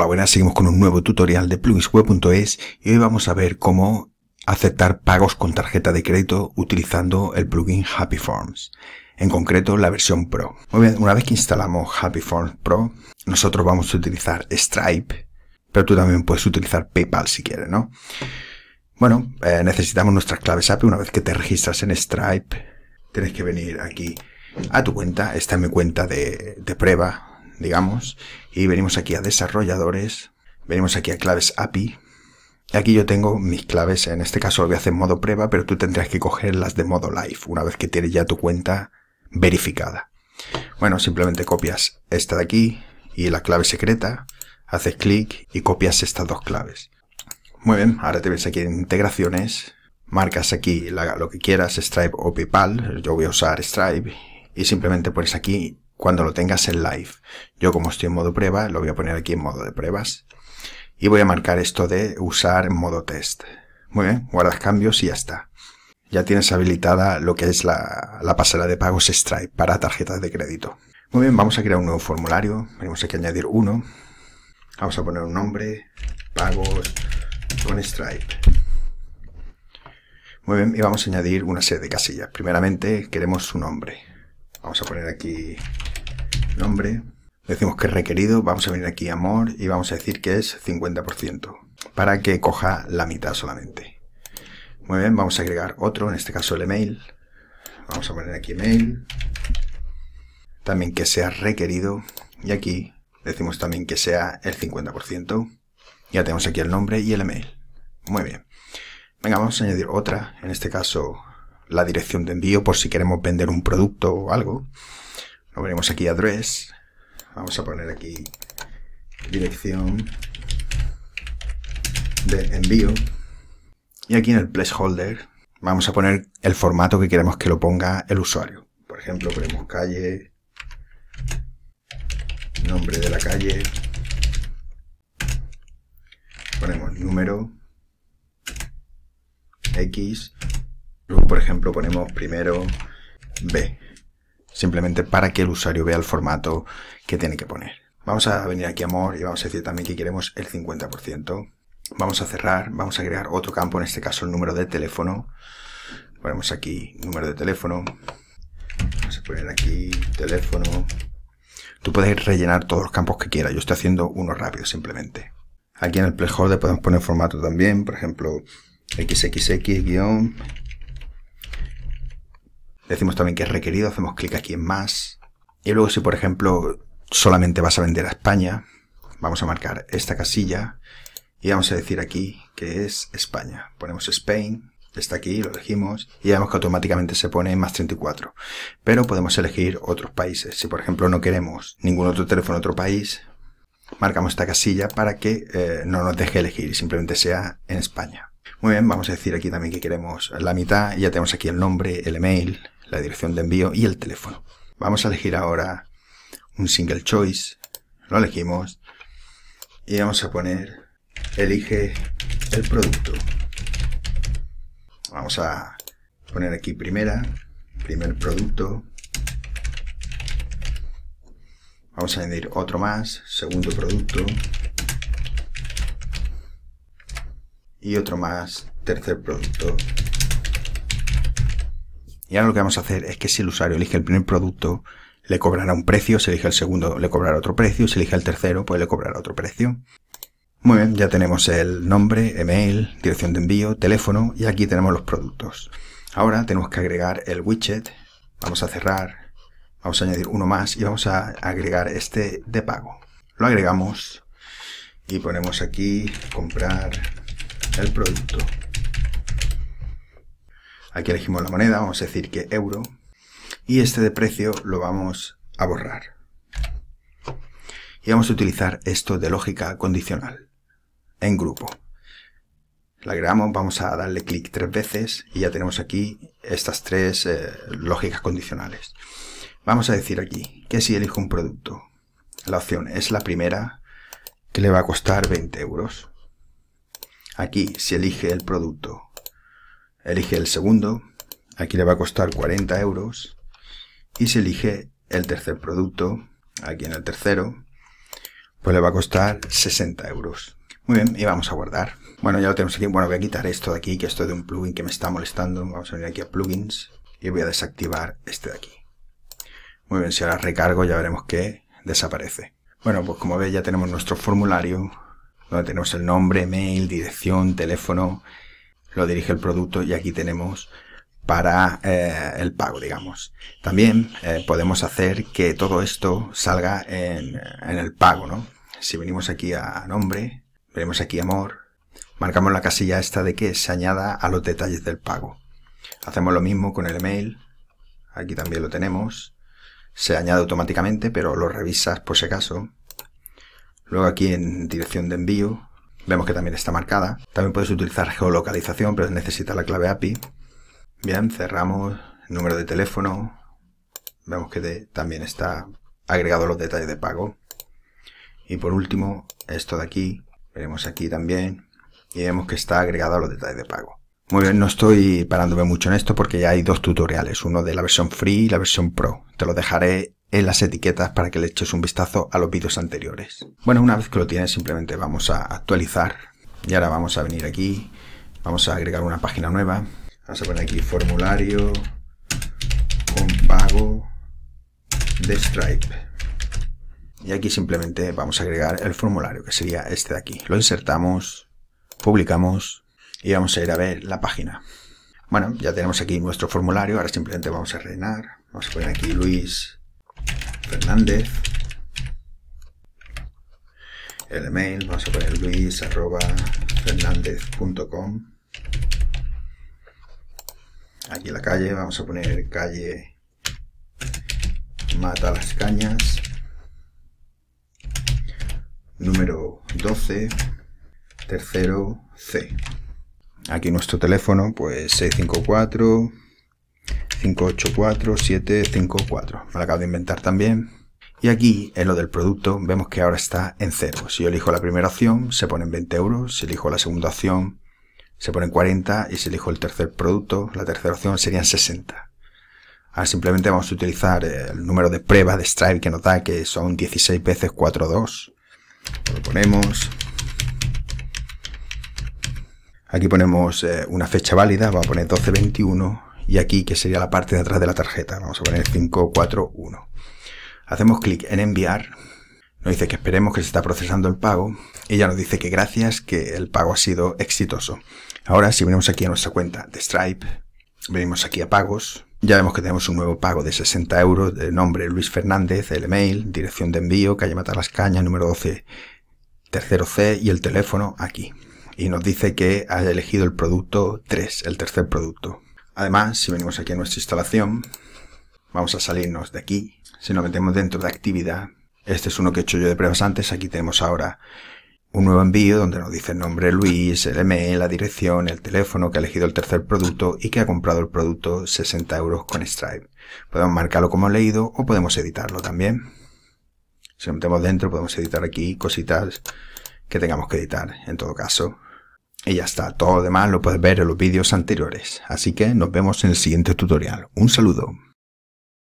Hola, buenas, seguimos con un nuevo tutorial de pluginsweb.es y hoy vamos a ver cómo aceptar pagos con tarjeta de crédito utilizando el plugin Happy Forms, en concreto la versión Pro. Muy bien, una vez que instalamos Happy Forms Pro, nosotros vamos a utilizar Stripe, pero tú también puedes utilizar PayPal si quieres, ¿no? Bueno, eh, necesitamos nuestras claves API. Una vez que te registras en Stripe, tienes que venir aquí a tu cuenta. Esta es mi cuenta de prueba, digamos, y venimos aquí a desarrolladores, venimos aquí a claves API. Aquí yo tengo mis claves, en este caso lo voy a hacer en modo prueba, pero tú tendrás que coger las de modo live, una vez que tienes ya tu cuenta verificada. Bueno, simplemente copias esta de aquí y la clave secreta, haces clic y copias estas dos claves. Muy bien, ahora te ves aquí en integraciones, marcas aquí lo que quieras, Stripe o PayPal, yo voy a usar Stripe y simplemente pones aquí cuando lo tengas en live. Yo como estoy en modo prueba, lo voy a poner aquí en modo de pruebas. Y voy a marcar esto de usar en modo test. Muy bien, guardas cambios y ya está. Ya tienes habilitada lo que es la, la pasarela de pagos Stripe para tarjetas de crédito. Muy bien, vamos a crear un nuevo formulario. Tenemos aquí añadir uno. Vamos a poner un nombre, pagos con Stripe. Muy bien, y vamos a añadir una serie de casillas. Primeramente queremos su nombre. Vamos a poner aquí nombre, decimos que es requerido, vamos a venir aquí amor y vamos a decir que es 50%, para que coja la mitad solamente. Muy bien, vamos a agregar otro, en este caso el email. Vamos a poner aquí email. También que sea requerido. Y aquí decimos también que sea el 50%. Ya tenemos aquí el nombre y el email. Muy bien. Venga, vamos a añadir otra, en este caso la dirección de envío por si queremos vender un producto o algo. Lo ponemos aquí address. Vamos a poner aquí dirección de envío. Y aquí en el placeholder vamos a poner el formato que queremos que lo ponga el usuario. Por ejemplo, ponemos calle, nombre de la calle, ponemos número, X, luego por ejemplo ponemos primero B simplemente para que el usuario vea el formato que tiene que poner. Vamos a venir aquí a y vamos a decir también que queremos el 50%. Vamos a cerrar, vamos a crear otro campo, en este caso el número de teléfono. Ponemos aquí número de teléfono. Vamos a poner aquí teléfono. Tú puedes rellenar todos los campos que quieras. Yo estoy haciendo uno rápido simplemente. Aquí en el placeholder podemos poner formato también, por ejemplo, xxx decimos también que es requerido, hacemos clic aquí en más. Y luego si por ejemplo solamente vas a vender a España, vamos a marcar esta casilla y vamos a decir aquí que es España. Ponemos Spain, está aquí, lo elegimos y vemos que automáticamente se pone más 34. Pero podemos elegir otros países. Si por ejemplo no queremos ningún otro teléfono en otro país, marcamos esta casilla para que eh, no nos deje elegir y simplemente sea en España. Muy bien, vamos a decir aquí también que queremos la mitad, ya tenemos aquí el nombre, el email, la dirección de envío y el teléfono. Vamos a elegir ahora un single choice, lo elegimos y vamos a poner elige el producto. Vamos a poner aquí primera, primer producto. Vamos a añadir otro más, segundo producto. Y otro más, tercer producto. Y ahora lo que vamos a hacer es que si el usuario elige el primer producto, le cobrará un precio, si elige el segundo, le cobrará otro precio, si elige el tercero, pues le cobrará otro precio. Muy bien, ya tenemos el nombre, email, dirección de envío, teléfono y aquí tenemos los productos. Ahora tenemos que agregar el widget, vamos a cerrar, vamos a añadir uno más y vamos a agregar este de pago. Lo agregamos y ponemos aquí comprar el producto. Aquí elegimos la moneda, vamos a decir que euro. Y este de precio lo vamos a borrar. Y vamos a utilizar esto de lógica condicional. En grupo. La agregamos, vamos a darle clic tres veces y ya tenemos aquí estas tres eh, lógicas condicionales. Vamos a decir aquí que si elijo un producto, la opción es la primera que le va a costar 20 euros. Aquí, si elige el producto elige el segundo, aquí le va a costar 40 euros, y si elige el tercer producto, aquí en el tercero, pues le va a costar 60 euros. Muy bien, y vamos a guardar. Bueno, ya lo tenemos aquí. Bueno, voy a quitar esto de aquí, que esto de un plugin que me está molestando. Vamos a venir aquí a plugins y voy a desactivar este de aquí. Muy bien, si ahora recargo ya veremos que desaparece. Bueno, pues como veis ya tenemos nuestro formulario, donde tenemos el nombre, mail, dirección, teléfono, lo dirige el producto y aquí tenemos para eh, el pago, digamos. También eh, podemos hacer que todo esto salga en, el pago, ¿no? Si venimos aquí a nombre, venimos aquí a amor, marcamos la casilla esta de que se añada a los detalles del pago. Hacemos lo mismo con el email, aquí también lo tenemos, se añade automáticamente, pero lo revisas por si acaso. Luego aquí en dirección de envío Vemos que también está marcada. También puedes utilizar geolocalización, pero necesita la clave API. Bien, cerramos. Número de teléfono. Vemos que también está agregado los detalles de pago. Y por último, esto de aquí. Veremos aquí también. Y vemos que está agregado los detalles de pago. Muy bien, no estoy parándome mucho en esto porque ya hay dos tutoriales. Uno de la versión free y la versión pro. Te lo dejaré en las etiquetas para que le eches un vistazo a los vídeos anteriores. Bueno, una vez que lo tienes simplemente vamos a actualizar y ahora vamos a venir aquí, vamos a agregar una página nueva, vamos a poner aquí formulario con pago de Stripe y aquí simplemente vamos a agregar el formulario que sería este de aquí, lo insertamos, publicamos y vamos a ir a ver la página. Bueno, ya tenemos aquí nuestro formulario, ahora simplemente vamos a rellenar, vamos a poner aquí Luis Fernández. El email, vamos a poner luis arroba Aquí la calle, vamos a poner calle Mata las Cañas, número 12, tercero C. Aquí nuestro teléfono, pues 654. 584754. Me lo acabo de inventar también. Y aquí, en lo del producto, vemos que ahora está en cero. Si yo elijo la primera opción, se ponen 20 euros. Si elijo la segunda opción, se ponen 40. Y si elijo el tercer producto, la tercera opción serían 60. Ahora simplemente vamos a utilizar el número de pruebas de Stripe que nos da, que son 16 veces 42. Lo ponemos. Aquí ponemos eh, una fecha válida, va a poner 1221 y aquí, que sería la parte de atrás de la tarjeta. Vamos a poner 541. Hacemos clic en enviar. Nos dice que esperemos que se está procesando el pago. Y ya nos dice que gracias, que el pago ha sido exitoso. Ahora, si venimos aquí a nuestra cuenta de Stripe, venimos aquí a pagos. Ya vemos que tenemos un nuevo pago de 60 euros, de nombre Luis Fernández, el email, dirección de envío, calle Matalascaña, número 12, tercero C y el teléfono aquí. Y nos dice que ha elegido el producto 3, el tercer producto. Además, si venimos aquí a nuestra instalación, vamos a salirnos de aquí. Si nos metemos dentro de actividad, este es uno que he hecho yo de pruebas antes, aquí tenemos ahora un nuevo envío donde nos dice el nombre Luis, el email, la dirección, el teléfono, que ha elegido el tercer producto y que ha comprado el producto 60 euros con Stripe. Podemos marcarlo como leído o podemos editarlo también. Si nos metemos dentro podemos editar aquí cositas que tengamos que editar en todo caso. Y ya está, todo lo demás lo puedes ver en los vídeos anteriores. Así que nos vemos en el siguiente tutorial. Un saludo.